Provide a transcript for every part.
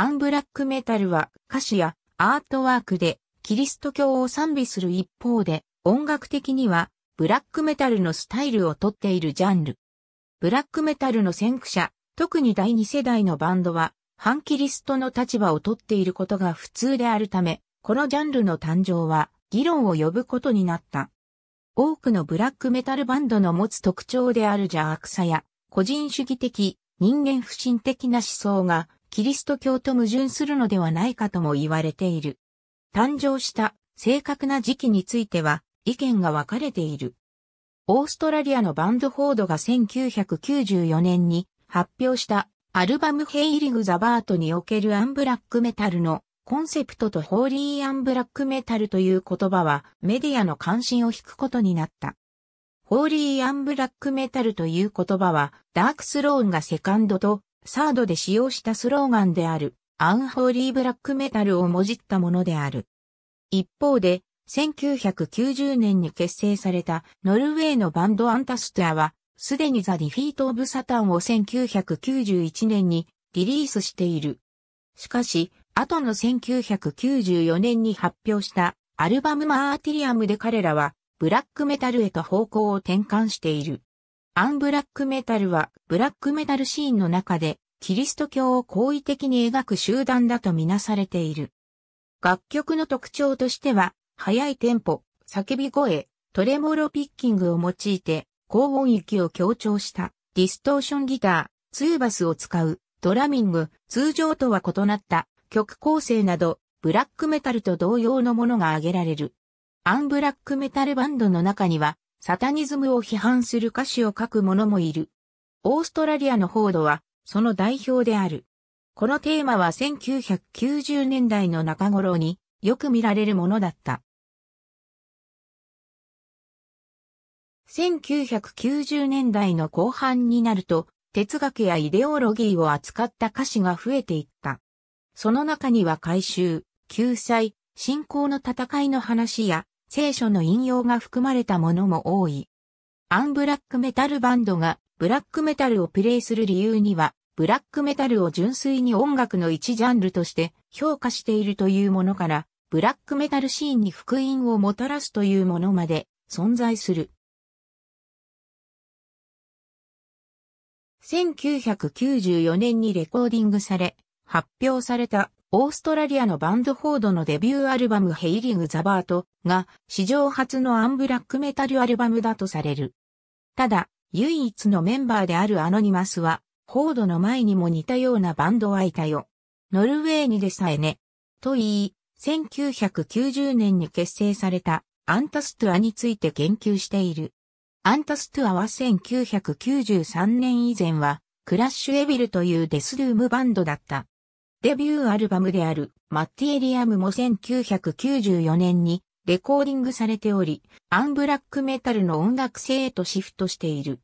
アンブラックメタルは歌詞やアートワークでキリスト教を賛美する一方で音楽的にはブラックメタルのスタイルをとっているジャンル。ブラックメタルの先駆者、特に第二世代のバンドは反キリストの立場をとっていることが普通であるため、このジャンルの誕生は議論を呼ぶことになった。多くのブラックメタルバンドの持つ特徴である邪悪さや個人主義的、人間不信的な思想がキリスト教と矛盾するのではないかとも言われている。誕生した正確な時期については意見が分かれている。オーストラリアのバンドフォードが1994年に発表したアルバムヘイリグ・ザ・バートにおけるアンブラックメタルのコンセプトとホーリー・アンブラックメタルという言葉はメディアの関心を引くことになった。ホーリー・アンブラックメタルという言葉はダークスローンがセカンドとサードで使用したスローガンである、アンホーリーブラックメタルをもじったものである。一方で、1990年に結成されたノルウェーのバンドアンタストアは、すでにザ・ディフィート・オブ・サタンを1991年にリリースしている。しかし、後の1994年に発表したアルバムマーティリアムで彼らはブラックメタルへと方向を転換している。アンブラックメタルはブラックメタルシーンの中でキリスト教を好意的に描く集団だとみなされている。楽曲の特徴としては、速いテンポ、叫び声、トレモロピッキングを用いて、高音域を強調したディストーションギター、ツーバスを使う、ドラミング、通常とは異なった曲構成など、ブラックメタルと同様のものが挙げられる。アンブラックメタルバンドの中には、サタニズムを批判する歌詞を書く者もいる。オーストラリアの報道は、その代表である。このテーマは1990年代の中頃によく見られるものだった。1990年代の後半になると、哲学やイデオロギーを扱った歌詞が増えていった。その中には回収、救済、信仰の戦いの話や、聖書の引用が含まれたものも多い。アンブラックメタルバンドがブラックメタルをプレイする理由には、ブラックメタルを純粋に音楽の一ジャンルとして評価しているというものから、ブラックメタルシーンに福音をもたらすというものまで存在する。1994年にレコーディングされ、発表されたオーストラリアのバンドフォードのデビューアルバムヘイリング・ザ・バートが史上初のアンブラックメタルアルバムだとされる。ただ、唯一のメンバーであるアノニマスは、フォードの前にも似たようなバンドはいたよ。ノルウェーにでさえね。と言い、1990年に結成されたアンタストゥアについて言及している。アンタストゥアは1993年以前は、クラッシュエビルというデスルームバンドだった。デビューアルバムであるマッティエリアムも1994年にレコーディングされており、アンブラックメタルの音楽性へとシフトしている。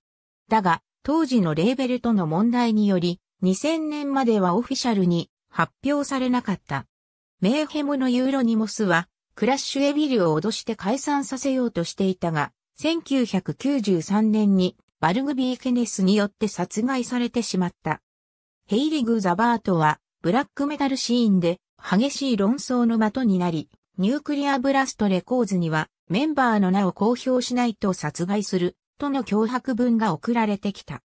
だが、当時のレーベルとの問題により、2000年まではオフィシャルに発表されなかった。メーヘムのユーロニモスは、クラッシュエビルを脅して解散させようとしていたが、1993年にバルグビー・ケネスによって殺害されてしまった。ヘイリグ・ザバートはブラックメタルシーンで激しい論争の的になり、ニュークリアブラストレコーズにはメンバーの名を公表しないと殺害するとの脅迫文が送られてきた。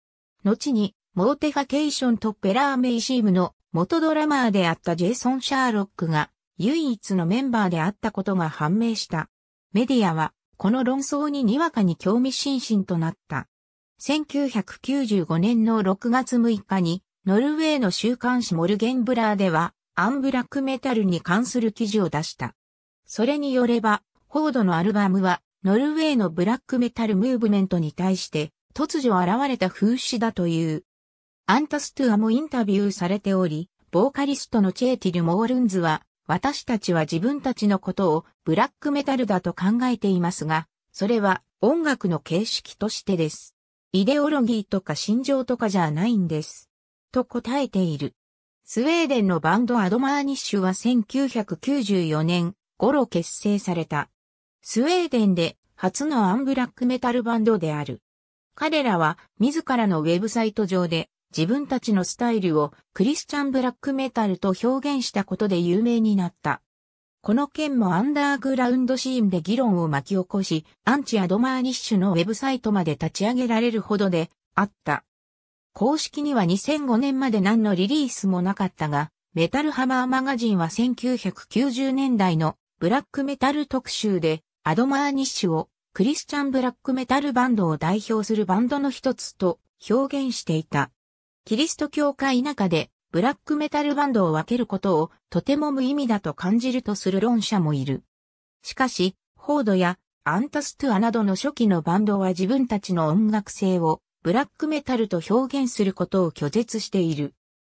後にモーテファケーションとペラーメイシームの元ドラマーであったジェイソン・シャーロックが唯一のメンバーであったことが判明した。メディアはこの論争ににわかに興味津々となった。1995年の6月6日にノルウェーの週刊誌モルゲンブラーでは、アンブラックメタルに関する記事を出した。それによれば、フォードのアルバムは、ノルウェーのブラックメタルムーブメントに対して、突如現れた風刺だという。アンタストゥアもインタビューされており、ボーカリストのチェーティル・モールンズは、私たちは自分たちのことをブラックメタルだと考えていますが、それは音楽の形式としてです。イデオロギーとか心情とかじゃないんです。と答えている。スウェーデンのバンドアドマーニッシュは1994年頃結成された。スウェーデンで初のアンブラックメタルバンドである。彼らは自らのウェブサイト上で自分たちのスタイルをクリスチャンブラックメタルと表現したことで有名になった。この件もアンダーグラウンドシーンで議論を巻き起こし、アンチアドマーニッシュのウェブサイトまで立ち上げられるほどであった。公式には2005年まで何のリリースもなかったが、メタルハマーマガジンは1990年代のブラックメタル特集で、アドマーニッシュをクリスチャンブラックメタルバンドを代表するバンドの一つと表現していた。キリスト教会中でブラックメタルバンドを分けることをとても無意味だと感じるとする論者もいる。しかし、フォードやアンタストゥアなどの初期のバンドは自分たちの音楽性をブラックメタルと表現することを拒絶している。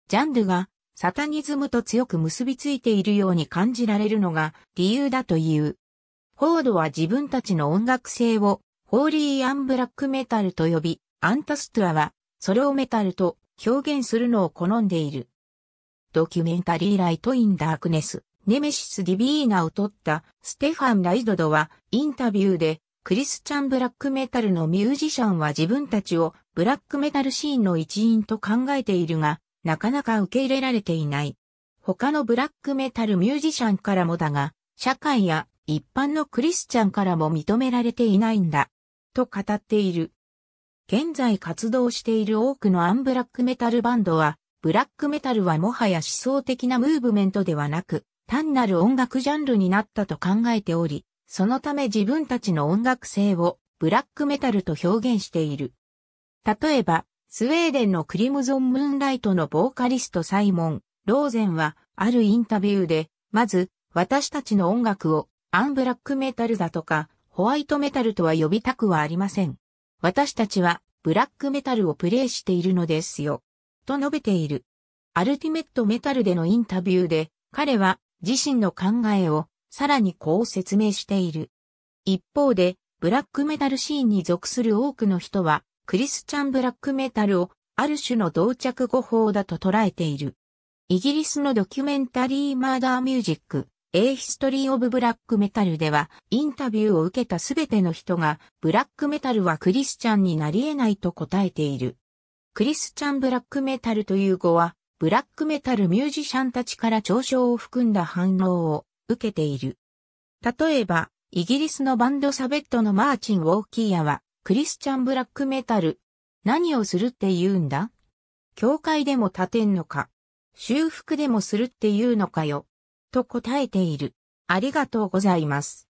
ジャンルがサタニズムと強く結びついているように感じられるのが理由だという。フォードは自分たちの音楽性をホーリーアンブラックメタルと呼び、アンタストラアはそれをメタルと表現するのを好んでいる。ドキュメンタリーライトインダークネス、ネメシス・ディビーナを撮ったステファン・ライドドはインタビューでクリスチャンブラックメタルのミュージシャンは自分たちをブラックメタルシーンの一員と考えているが、なかなか受け入れられていない。他のブラックメタルミュージシャンからもだが、社会や一般のクリスチャンからも認められていないんだ。と語っている。現在活動している多くのアンブラックメタルバンドは、ブラックメタルはもはや思想的なムーブメントではなく、単なる音楽ジャンルになったと考えており、そのため自分たちの音楽性をブラックメタルと表現している。例えば、スウェーデンのクリムゾン・ムーンライトのボーカリストサイモン・ローゼンは、あるインタビューで、まず、私たちの音楽をアンブラックメタルだとか、ホワイトメタルとは呼びたくはありません。私たちはブラックメタルをプレイしているのですよ。と述べている。アルティメットメタルでのインタビューで、彼は自身の考えをさらにこう説明している。一方で、ブラックメタルシーンに属する多くの人は、クリスチャンブラックメタルをある種の同着語法だと捉えている。イギリスのドキュメンタリーマーダーミュージック、A History of Black Metal では、インタビューを受けたすべての人が、ブラックメタルはクリスチャンになり得ないと答えている。クリスチャンブラックメタルという語は、ブラックメタルミュージシャンたちから嘲笑を含んだ反応を受けている。例えば、イギリスのバンドサベットのマーチン・ウォーキーヤは、クリスチャンブラックメタル。何をするって言うんだ教会でも立てんのか修復でもするって言うのかよ。と答えている。ありがとうございます。